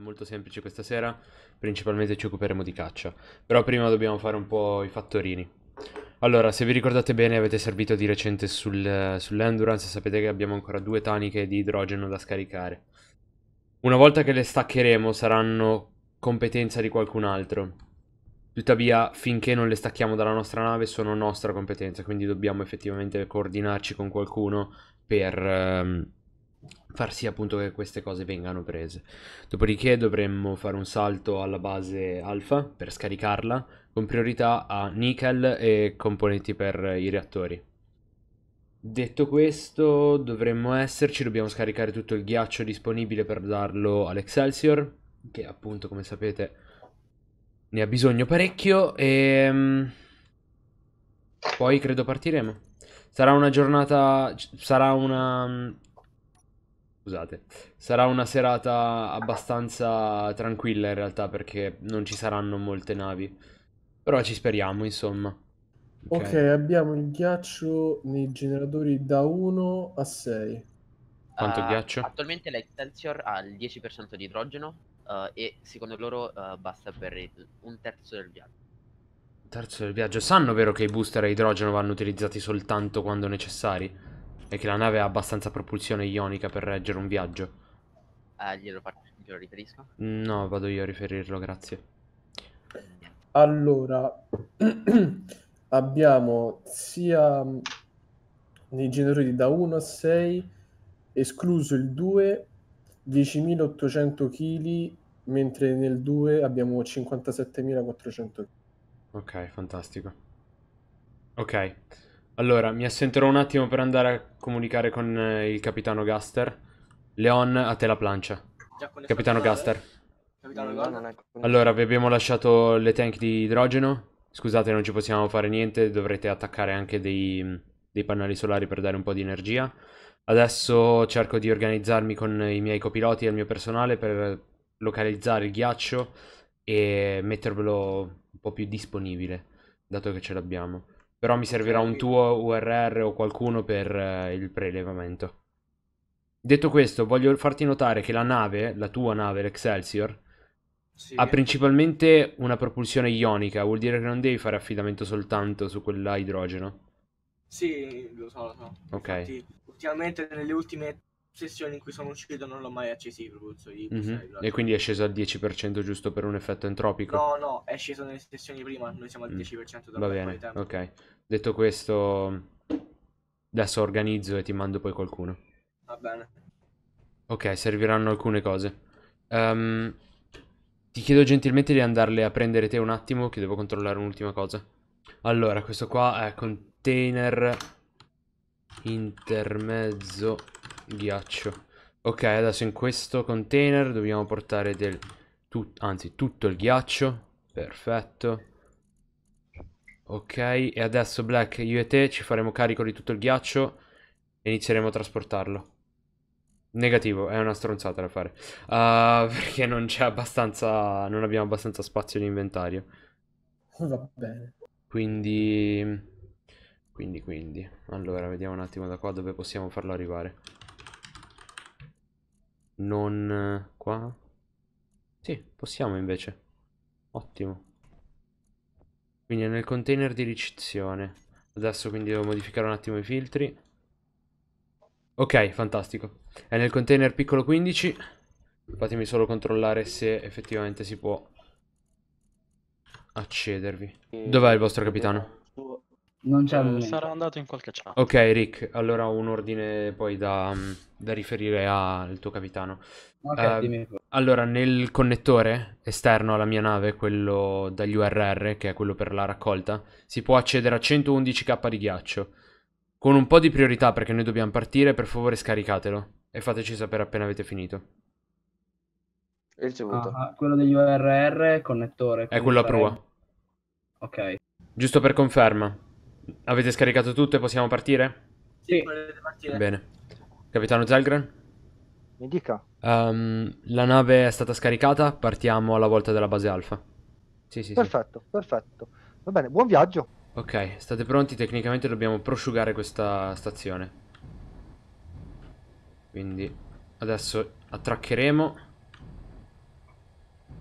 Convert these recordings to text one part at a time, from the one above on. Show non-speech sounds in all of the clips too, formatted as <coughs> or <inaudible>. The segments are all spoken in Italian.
molto semplice questa sera, principalmente ci occuperemo di caccia, però prima dobbiamo fare un po' i fattorini. Allora, se vi ricordate bene avete servito di recente sul, sull'endurance, sapete che abbiamo ancora due taniche di idrogeno da scaricare. Una volta che le staccheremo saranno competenza di qualcun altro. Tuttavia, finché non le stacchiamo dalla nostra nave, sono nostra competenza, quindi dobbiamo effettivamente coordinarci con qualcuno per... Ehm, far sì appunto che queste cose vengano prese. Dopodiché dovremmo fare un salto alla base alfa per scaricarla con priorità a nickel e componenti per i reattori. Detto questo dovremmo esserci, dobbiamo scaricare tutto il ghiaccio disponibile per darlo all'Excelsior che appunto come sapete ne ha bisogno parecchio e ehm, poi credo partiremo. Sarà una giornata, sarà una Scusate, sarà una serata abbastanza tranquilla in realtà perché non ci saranno molte navi. Però ci speriamo, insomma. Ok, abbiamo il ghiaccio nei generatori da 1 a 6. Quanto uh, ghiaccio? Attualmente l'Excelsior ha il 10% di idrogeno uh, e secondo loro uh, basta per un terzo del viaggio. Un terzo del viaggio? Sanno vero che i booster a idrogeno vanno utilizzati soltanto quando necessari? E che la nave ha abbastanza propulsione ionica per reggere un viaggio. Eh, glielo, glielo riferisco? No, vado io a riferirlo, grazie. Allora, <clears throat> abbiamo sia mm, nei generatori da 1 a 6, escluso il 2, 10.800 kg, mentre nel 2 abbiamo 57.400 kg. Ok, fantastico. Ok. Allora, mi assenterò un attimo per andare a comunicare con eh, il capitano Gaster. Leon, a te la plancia. Capitano Gaster. Capitano Gaster. Allora, vi abbiamo lasciato le tank di idrogeno. Scusate, non ci possiamo fare niente, dovrete attaccare anche dei, mm, dei pannelli solari per dare un po' di energia. Adesso cerco di organizzarmi con i miei copiloti e il mio personale per localizzare il ghiaccio e mettervelo un po' più disponibile, dato che ce l'abbiamo. Però mi servirà un tuo URR o qualcuno per eh, il prelevamento. Detto questo, voglio farti notare che la nave, la tua nave, l'Excelsior, sì. ha principalmente una propulsione ionica, vuol dire che non devi fare affidamento soltanto su quella idrogeno. Sì, lo so, lo so. Ok. Infatti, ultimamente nelle ultime sessioni in cui sono uscito non l'ho mai acceso i propulsori. Mm-hmm. E quindi è sceso al 10% giusto per un effetto entropico? No, no, è sceso nelle sessioni prima, noi siamo al 10% mm. da Va bene, ok. Detto questo, adesso organizzo e ti mando poi qualcuno. Va bene. Ok, serviranno alcune cose. Um, ti chiedo gentilmente di andarle a prendere te un attimo, che devo controllare un'ultima cosa. Allora, questo qua è container intermezzo ghiaccio. Ok, adesso in questo container dobbiamo portare del... Tu, anzi, tutto il ghiaccio. Perfetto. Ok, e adesso Black, io e te ci faremo carico di tutto il ghiaccio e inizieremo a trasportarlo. Negativo, è una stronzata da fare. Uh, <laughs> perché non c'è abbastanza... non abbiamo abbastanza spazio di inventario. Oh, va bene. Quindi... Quindi, quindi. Allora, vediamo un attimo da qua dove possiamo farlo arrivare. Non eh, qua? Sì, possiamo invece. Ottimo. Quindi è nel container di ricezione. Adesso quindi devo modificare un attimo i filtri. Ok, fantastico. È nel container piccolo 15. Fatemi solo controllare se effettivamente si può accedervi. Dov'è il vostro capitano? Non c'è eh, sarà andato in qualche chat. Ok, Rick, allora un ordine poi da, mm, da riferire al tuo capitano. Okay, uh, allora, nel connettore esterno alla mia nave, quello dagli URR, che è quello per la raccolta, si può accedere a 111k di ghiaccio. Con un po' di priorità perché noi dobbiamo partire, per favore scaricatelo e fateci sapere appena avete finito. Ricevuto. Ah, ah, quello degli URR, connettore. È quello a prua. Ok. Giusto per conferma, Avete scaricato tutto e possiamo partire? Sì. partire? Bene. Capitano Zelgren? Mi dica. Um, la nave è stata scaricata, partiamo alla volta della base alfa. Sì, sì. Perfetto, sì. perfetto. Va bene, buon viaggio. Ok, state pronti, tecnicamente dobbiamo prosciugare questa stazione. Quindi adesso attraccheremo.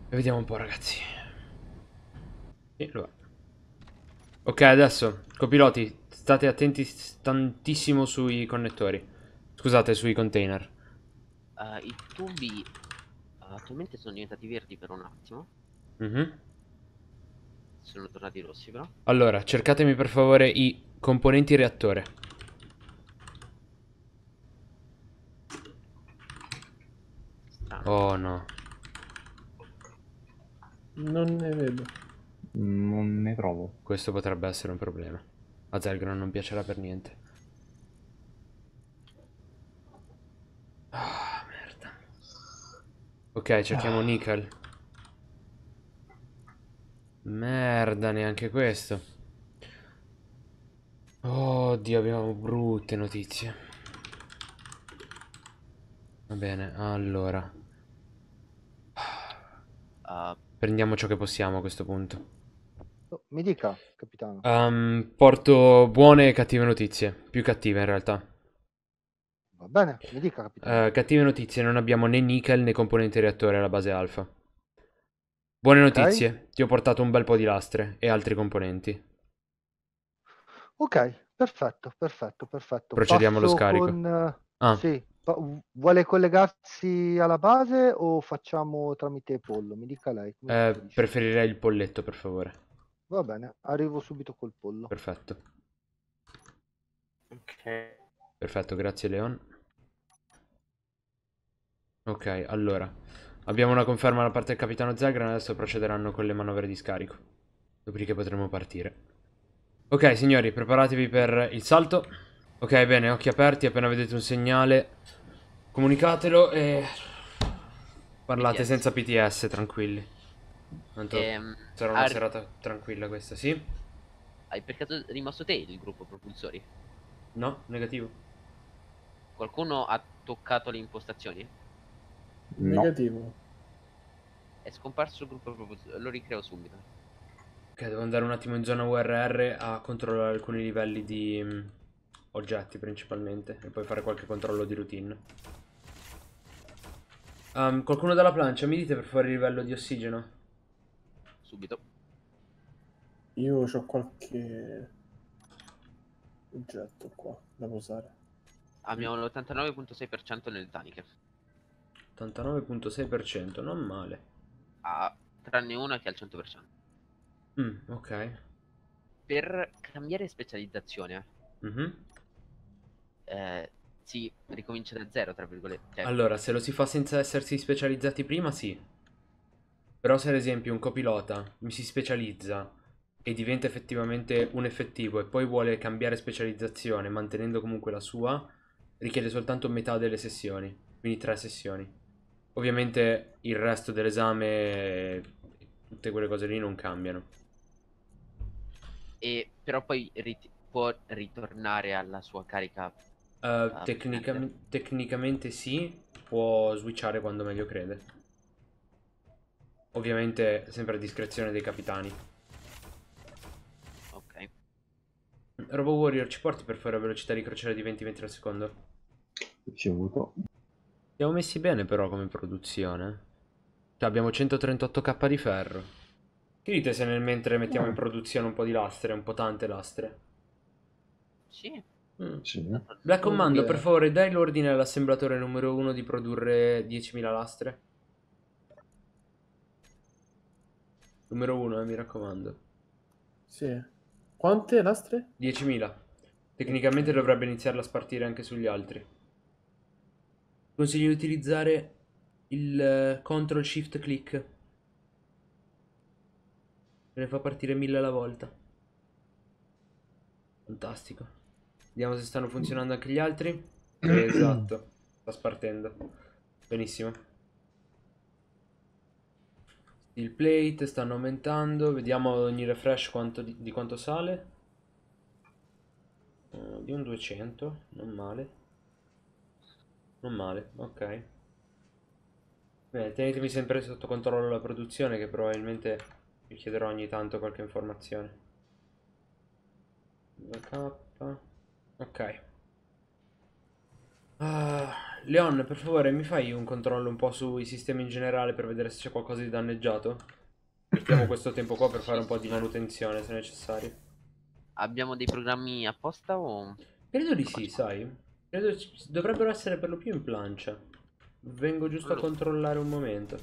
E vediamo un po' ragazzi. E lo va. Ok, adesso, copiloti, state attenti tantissimo sui connettori. Scusate, sui container. Uh, I tubi uh, attualmente sono diventati verdi per un attimo. Mm -hmm. Sono tornati rossi però. Allora, cercatemi per favore i componenti reattore. Strano. Oh no. Non ne vedo. Non ne trovo. Questo potrebbe essere un problema. A Zelgron non piacerà per niente. Ah, merda. Ok, cerchiamo ah. Nickel. Merda, neanche questo. Oddio, abbiamo brutte notizie. Va bene, allora. Ah. Prendiamo ciò che possiamo a questo punto. Certo. Mi dica, capitano. Um, porto buone e cattive notizie. Più cattive in realtà. Va bene, mi dica, capitano. Uh, cattive notizie, non abbiamo né nickel né componente reattore alla base alfa. Buone notizie, okay. ti ho portato un bel po' di lastre e altri componenti. Ok, perfetto, perfetto, perfetto. Procediamo Passo allo scarico. Con... Ah. Sì, vuole collegarsi alla base o facciamo tramite pollo? Mi dica lei. Eh, preferirei il polletto, per favore. Va bene, arrivo subito col pollo. Perfetto. Ok. Perfetto, grazie Leon. Ok, allora. Abbiamo una conferma da parte del capitano Zagran, adesso procederanno con le manovre di scarico. Dopodiché potremo partire. Ok, signori, preparatevi per il salto. Ok, bene, occhi aperti, appena vedete un segnale, comunicatelo e... Parlate PTS. senza PTS, tranquilli. Tanto ehm, sarà una ar- serata tranquilla questa, sì? Hai per caso rimasto te il gruppo propulsori? No, negativo. Qualcuno ha toccato le impostazioni? No. Negativo. È scomparso il gruppo propulsori, lo ricreo subito. Ok, devo andare un attimo in zona URR a controllare alcuni livelli di mh, mm, oggetti principalmente e poi fare qualche controllo di routine. Um, qualcuno dalla plancia, mi dite per fare il livello di ossigeno? Subito. Io ho qualche oggetto qua da usare. Abbiamo l'89.6% nel taniche. 89.6%, non male. Ah, tranne una che è al 100%. Mm, ok. Per cambiare specializzazione, mm -hmm. eh, si ricomincia da zero, tra virgolette. Allora, se lo si fa senza essersi specializzati prima, sì. Però se ad esempio un copilota mi si specializza e diventa effettivamente un effettivo e poi vuole cambiare specializzazione mantenendo comunque la sua, richiede soltanto metà delle sessioni, quindi tre sessioni. Ovviamente il resto dell'esame tutte quelle cose lì non cambiano. E però poi rit può ritornare alla sua carica? Uh, tecnicam tecnicamente sì, può switchare quando meglio crede. Ovviamente sempre a discrezione dei capitani. Ok. Robo Warrior, ci porti per fare velocità di crociera di 20 metri al secondo? Ricevuto. Siamo messi bene però come produzione. Cioè, abbiamo 138k di ferro. Che dite se nel mentre mettiamo in eh. produzione un po' di lastre, un po' tante lastre? Sì. Mm. sì. Black Commando, per favore, dai l'ordine all'assemblatore numero 1 di produrre 10.000 lastre. Numero uno, eh, mi raccomando. Sì. Quante lastre? 10.000. Tecnicamente dovrebbe iniziare a spartire anche sugli altri. Consiglio di utilizzare il uh, eh, Ctrl Shift Click. Ne fa partire 1000 alla volta. Fantastico. Vediamo se stanno funzionando anche gli altri. <clears throat> esatto, sta spartendo. Benissimo. Il plate stanno aumentando, vediamo ogni refresh quanto di, di, quanto sale. Uh, di un 200, non male. Non male, ok. Bene, tenetemi sempre sotto controllo la produzione che probabilmente vi chiederò ogni tanto qualche informazione. 2K. Ok. Ah. Leon, per favore, mi fai un controllo un po' sui sistemi in generale per vedere se c'è qualcosa di danneggiato? Mettiamo <clears throat> questo tempo qua per fare un po' di manutenzione se necessario. Abbiamo dei programmi apposta o... Credo di sì, sai. Credo dovrebbero essere per lo più in plancia. Vengo giusto a controllare un momento.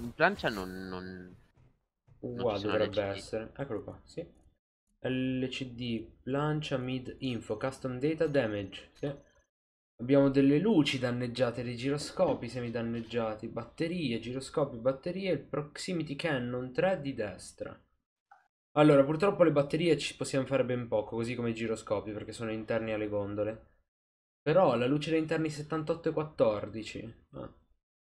In plancia non... non... Qua non dovrebbe essere. Eccolo qua, sì. LCD, plancia, mid, info, custom data, damage. Sì. Abbiamo delle luci danneggiate, dei giroscopi semidanneggiati, batterie, giroscopi, batterie, il proximity cannon 3 di destra. Allora, purtroppo le batterie ci possiamo fare ben poco, così come i giroscopi, perché sono interni alle gondole. Però la luce da interni 78 e 14. Ah.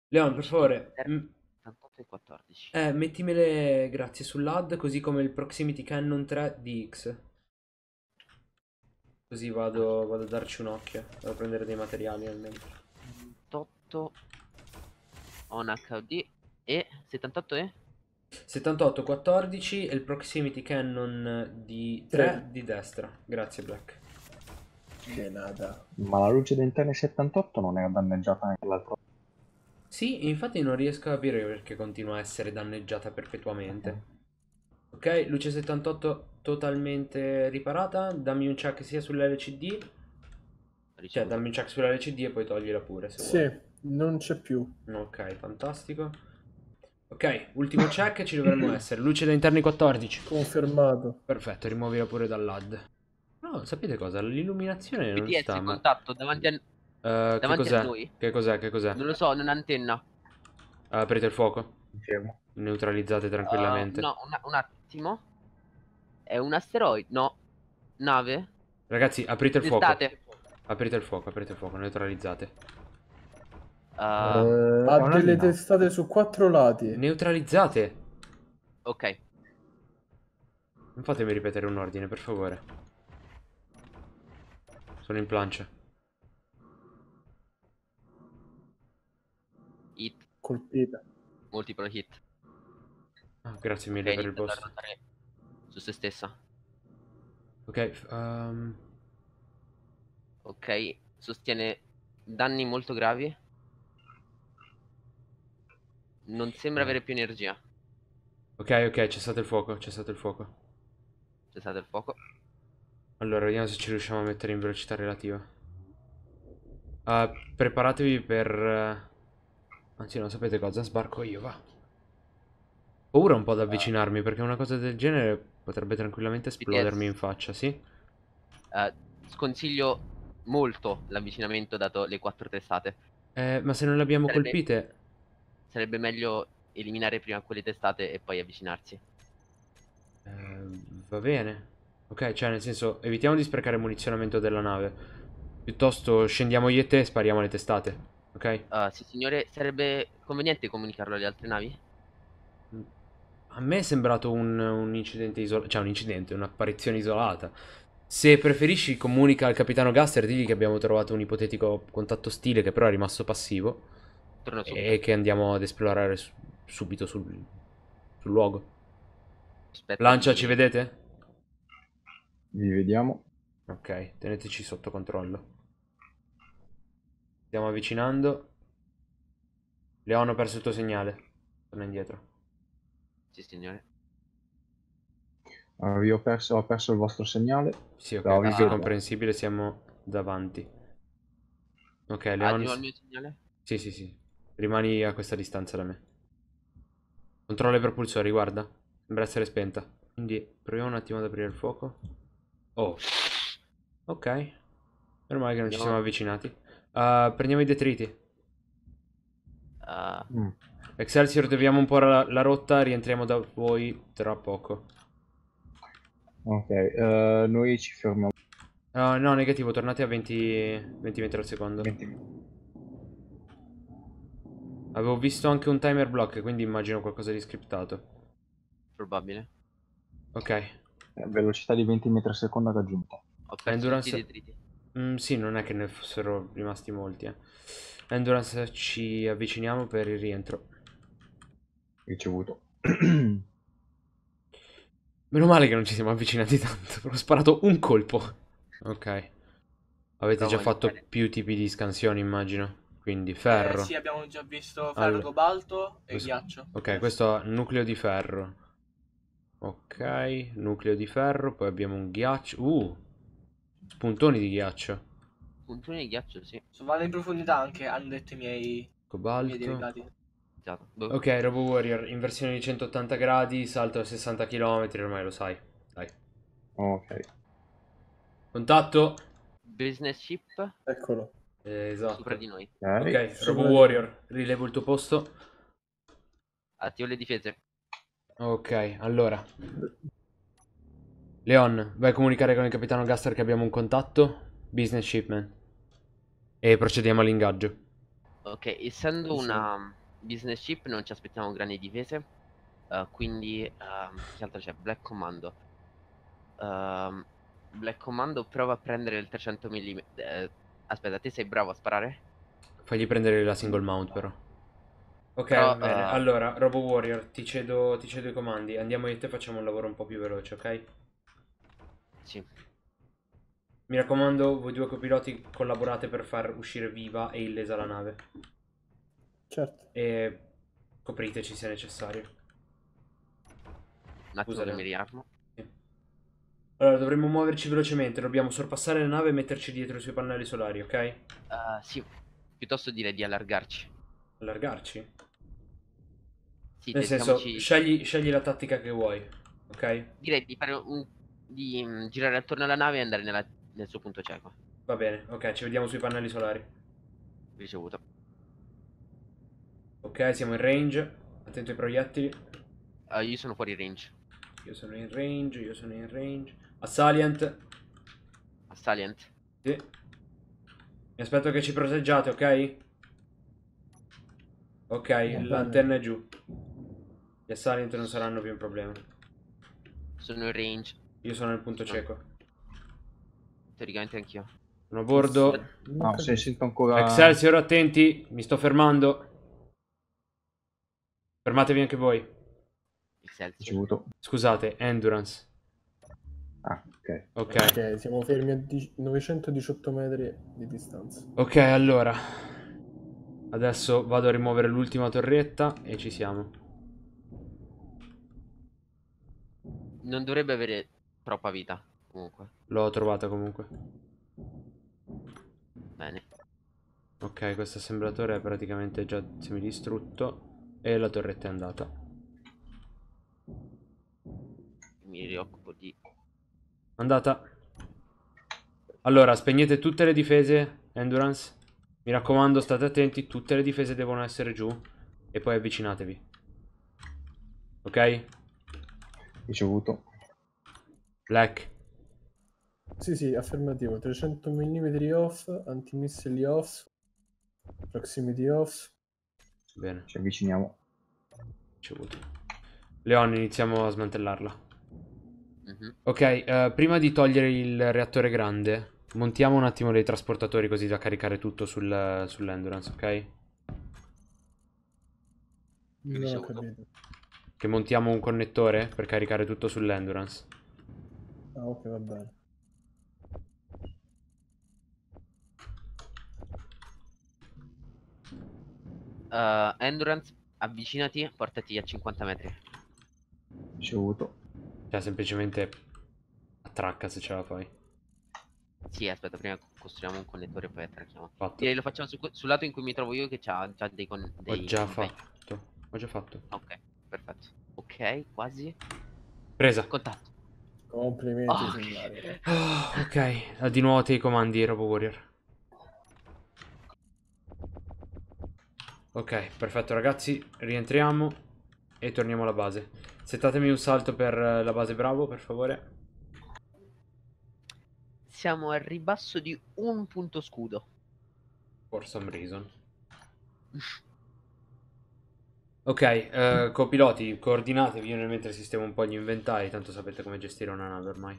Leon, per favore... 78 e 14. Eh, mettimele, grazie, sull'AD, così come il proximity cannon 3 di X. Così vado, vado a darci un occhio. Vado a prendere dei materiali almeno. 28 ho un HOD e 78 e? 78, 14 e il proximity cannon di 3, 3. di destra. Grazie Black. Che nada. Ma la luce dentale 78 non è danneggiata anche l'altro. Sì, infatti non riesco a capire perché continua a essere danneggiata perpetuamente. Ok, luce 78 totalmente riparata. Dammi un check sia sull'LCD. Cioè, dammi un check sull'LCD e poi toglila pure. Se sì, vuoi. non c'è più. Ok, fantastico. Ok, ultimo check ci dovremmo <coughs> essere. Luce da interni 14. Confermato. Perfetto, rimuovila pure dall'AD. No, sapete cosa? L'illuminazione non PTS, sta... in contatto davanti eh, a, uh, davanti che cos'è? noi. Che cos'è? Che cos'è? Non lo so, non antenna. Uh, aprite il fuoco. Fermo. Neutralizzate tranquillamente. Uh, no, un, un attimo attimo. È un asteroide. No. Nave? Ragazzi, aprite il Estate. fuoco. Aprite il fuoco, aprite il fuoco, neutralizzate. Uh, eh, ha ah, delle testate su quattro lati. Neutralizzate. Ok. Non fatemi ripetere un ordine, per favore. Sono in plancia. Hit. Colpita. Multiple hit. Ah, grazie mille e per il boss. Su se stessa. Ok. Um... Ok, sostiene danni molto gravi. Non sembra avere più energia. Ok, ok, c'è stato il fuoco, c'è stato il fuoco. C'è stato il fuoco. Allora, vediamo se ci riusciamo a mettere in velocità relativa. Uh, preparatevi per... Eh, anzi, non sapete cosa, sbarco io, va paura un po' ad avvicinarmi perché una cosa del genere potrebbe tranquillamente esplodermi in faccia, sì? Uh, sconsiglio molto l'avvicinamento dato le quattro testate. Eh, ma se non le abbiamo sarebbe, colpite... Sarebbe meglio eliminare prima quelle testate e poi avvicinarsi. Eh, va bene. Ok, cioè nel senso evitiamo di sprecare munizionamento della nave. Piuttosto scendiamo io e te e spariamo le testate. Ok? Uh, sì signore, sarebbe conveniente comunicarlo alle altre navi? a me è sembrato un, un incidente isolato, cioè un incidente, un'apparizione isolata. Se preferisci comunica al capitano Gaster, digli che abbiamo trovato un ipotetico contatto stile che però è rimasto passivo e che andiamo ad esplorare su- subito sul, sul luogo. Aspetta Lancia, di... ci vedete? Vi vediamo. Ok, teneteci sotto controllo. Stiamo avvicinando. Leon ha perso il tuo segnale. Torna indietro. Sì, signore. Ah, io ho, perso, ho perso, il vostro segnale. Sì, ok, no, è ah, comprensibile, siamo davanti. Ok, Leon... Addio ah, al mio segnale? Sì, sì, sì. Rimani a questa distanza da me. Controlla i propulsori, guarda. Sembra essere spenta. Quindi proviamo un attimo ad aprire il fuoco. Oh. Ok. Meno male che non no. ci siamo avvicinati. Uh, prendiamo i detriti. Uh... Mm. Excelsior, dobbiamo un po' la, la rotta, rientriamo da voi tra poco. Ok, uh, noi ci fermiamo. Uh, no, negativo, tornate a 20, 20 metri al secondo. 20. Avevo visto anche un timer block, quindi immagino qualcosa di scriptato. Probabile. Ok. Eh, velocità di 20 metri al secondo raggiunta. aggiunta. Endurance... Mm, sì, non è che ne fossero rimasti molti. Eh. Endurance ci avviciniamo per il rientro ricevuto. <clears throat> Meno male che non ci siamo avvicinati tanto. Ho sparato un colpo. Ok. Avete no, già fatto fare. più tipi di scansioni, immagino. Quindi ferro. Eh, sì, abbiamo già visto ferro, allora. cobalto e questo... ghiaccio. Ok, questo nucleo di ferro. Ok, nucleo di ferro, poi abbiamo un ghiaccio. Uh, spuntoni di ghiaccio. Spuntoni di ghiaccio, sì. So, vado in profondità anche, hanno detto i miei... Cobalto. I miei già... Boh. Ok, Robo Warrior, inversione di 180 gradi, salto a 60 km, ormai lo sai. Dai. Ok. Contatto. Business ship. Eccolo. Eh, esatto. Sopra di noi. Ok, Robo Warrior, rilevo il tuo posto. Attivo le difese. Ok, allora. Leon, vai a comunicare con il capitano Gaster che abbiamo un contatto. Business shipment. E procediamo all'ingaggio. Ok, essendo una business chip non ci aspettiamo grandi difese. Uh, quindi, uh, che altro c'è? Black Commando. Uh, Black Commando prova a prendere il 300 mm. Eh, aspetta, te sei bravo a sparare? Fagli prendere la single mount, però. Ok, però, bene. Eh, allora, Robo Warrior, ti cedo, ti cedo i comandi. Andiamo io e te facciamo un lavoro un po' più veloce, ok? Sì. Mi raccomando, voi due copiloti collaborate per far uscire viva e illesa la nave. Certo. E copriteci se necessario. Un attimo mi riarmo. Sì. Allora, dovremmo muoverci velocemente, dobbiamo sorpassare la nave e metterci dietro i suoi pannelli solari, ok? Uh, sì, piuttosto direi di allargarci. Allargarci? Sì, Nel senso, scegli, scegli, la tattica che vuoi, ok? Direi di, un... di um, girare attorno alla nave e andare nella... nel suo punto cieco. Va bene, ok, ci vediamo sui pannelli solari. Ricevuto. Ok, siamo in range. Attento ai proiettili. Uh, io sono fuori range. Io sono in range, io sono in range. Assalient. Assalient. Sì. Mi aspetto che ci proteggiate, ok? Ok, yeah, lanterna è giù. Gli assalient non saranno più un problema. Sono in range. Io sono nel punto no. Ah. cieco. Teoricamente anch'io. Sono a bordo. No, sei sento ancora. Excelsior, attenti, mi sto fermando. Fermatevi anche voi. Ricevuto. Scusate, endurance. Ah, ok. Ok. siamo fermi a 918 metri di distanza. Ok, allora. Adesso vado a rimuovere l'ultima torretta e ci siamo. Non dovrebbe avere troppa vita, comunque. L'ho trovata comunque. Bene. Ok, questo assemblatore è praticamente già semidistrutto. E la torretta è andata. Mi rioccupo di... Andata. Allora, spegnete tutte le difese, Endurance. Mi raccomando, state attenti, tutte le difese devono essere giù. E poi avvicinatevi. Ok? Ricevuto. Black. Sì, sì, affermativo. 300 mm off, antimissili off, proximity off, Bene. Ci avviciniamo. Ricevuto. Leon, iniziamo a smantellarla. Mm -hmm. Ok, uh, prima di togliere il reattore grande, montiamo un attimo dei trasportatori così da caricare tutto sul, sull'endurance, ok? Non ho Che montiamo un connettore per caricare tutto sull'endurance. Ah, ok, va bene. Uh, endurance, avvicinati, portati a 50 metri. Ricevuto. Cioè, semplicemente attracca se ce la fai. Sì, aspetta, prima costruiamo un connettore e poi attracchiamo. Fatto. E lo facciamo su, sul lato in cui mi trovo io che c'ha già dei connettori. Ho già convegni. fatto. Ho già fatto. Ok, perfetto. Ok, quasi. Presa. Contatto. Complimenti, oh, okay. oh, ok, ah, di nuovo te i comandi, Robo Warrior. Ok, perfetto ragazzi, rientriamo e torniamo alla base. Settatemi un salto per eh, la base Bravo, per favore. Siamo al ribasso di un punto scudo. For some reason. <laughs> Ok, eh, copiloti, coordinatevi nel mentre sistemo un po' gli inventari, tanto sapete come gestire una nave ormai.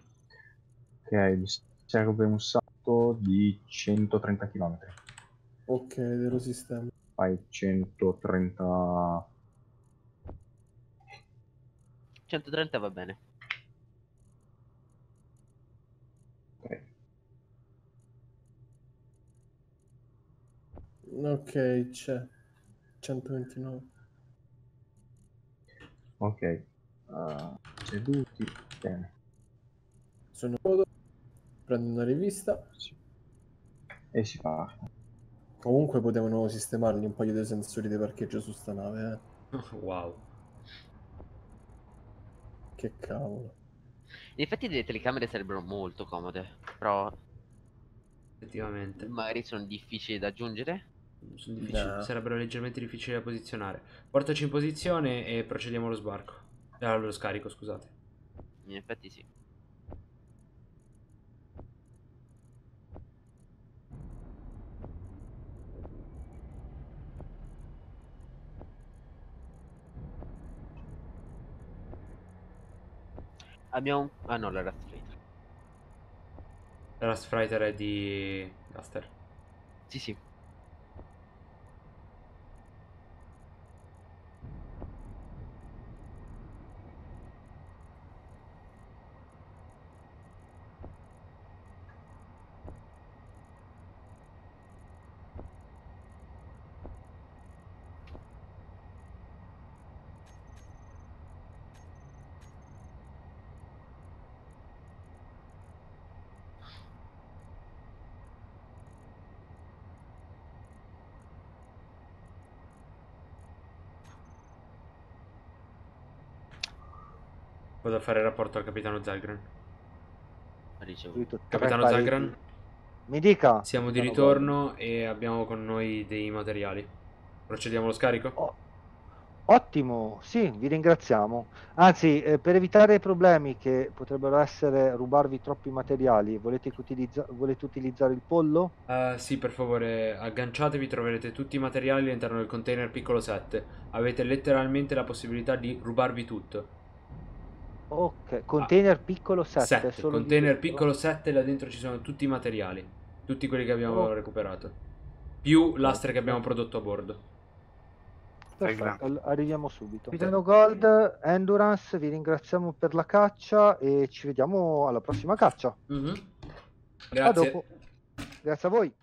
Ok, mi serve un salto di 130 km. Ok, dello sistema. 130 130 va bene ok, okay c'è 129 ok uh, seduti bene sono prendo una rivista sì. e si parte Comunque potevano sistemargli un paio di sensori di parcheggio su sta nave, eh. <laughs> Wow. Che cavolo. In effetti delle telecamere sarebbero molto comode, però... Effettivamente. Magari sono difficili da aggiungere. Difficili, sarebbero leggermente difficili da posizionare. Portaci in posizione e procediamo allo sbarco. Allo scarico, scusate. In effetti sì. Abbiamo... Ah no, la Rust Freighter. La Rust Freighter è di... Gaster. Sì, sì. Vado a fare il rapporto al capitano Zagran. Capitano Zagran. Mi dica. Siamo di ritorno e abbiamo con noi dei materiali. Procediamo allo scarico? Oh. Ottimo, sì, vi ringraziamo. Anzi, eh, per evitare problemi che potrebbero essere rubarvi troppi materiali, volete, utilizza volete utilizzare il pollo? Uh, sì, per favore, agganciatevi, troverete tutti i materiali all'interno del container piccolo 7. Avete letteralmente la possibilità di rubarvi tutto. Ok, container ah. piccolo 7. 7. Container piccolo 7, là dentro ci sono tutti i materiali, tutti quelli che abbiamo oh. recuperato, più lastre che abbiamo prodotto a bordo. Perfetto, arriviamo subito. Capitano Gold, Endurance, vi ringraziamo per la caccia e ci vediamo alla prossima caccia. Mm -hmm. Grazie. Grazie a voi.